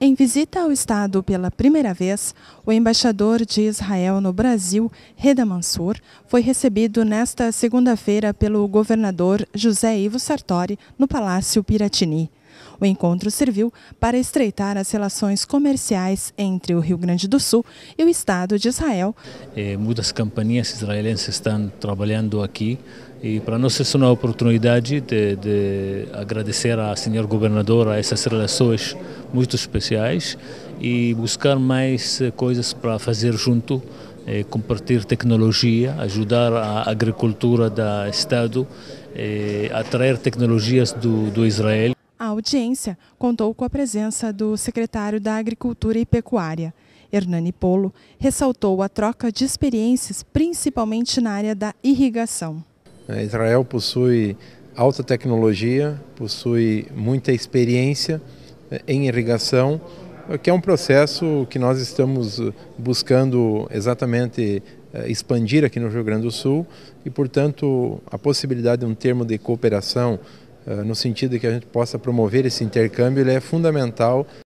Em visita ao Estado pela primeira vez, o embaixador de Israel no Brasil, Reda Mansour, foi recebido nesta segunda-feira pelo governador José Ivo Sartori no Palácio Piratini. O encontro serviu para estreitar as relações comerciais entre o Rio Grande do Sul e o Estado de Israel. É, muitas campanhas israelenses estão trabalhando aqui e para nós é uma oportunidade de, de agradecer ao senhor governador a essas relações muito especiais e buscar mais eh, coisas para fazer junto é, compartilhar tecnologia, ajudar a agricultura do Estado, é, atrair tecnologias do, do Israel audiência contou com a presença do secretário da Agricultura e Pecuária. Hernani Polo ressaltou a troca de experiências, principalmente na área da irrigação. É, Israel possui alta tecnologia, possui muita experiência é, em irrigação, que é um processo que nós estamos eh, buscando exatamente eh, expandir aqui no Rio Grande do Sul e, portanto, a possibilidade de um termo de cooperação no sentido de que a gente possa promover esse intercâmbio, ele é fundamental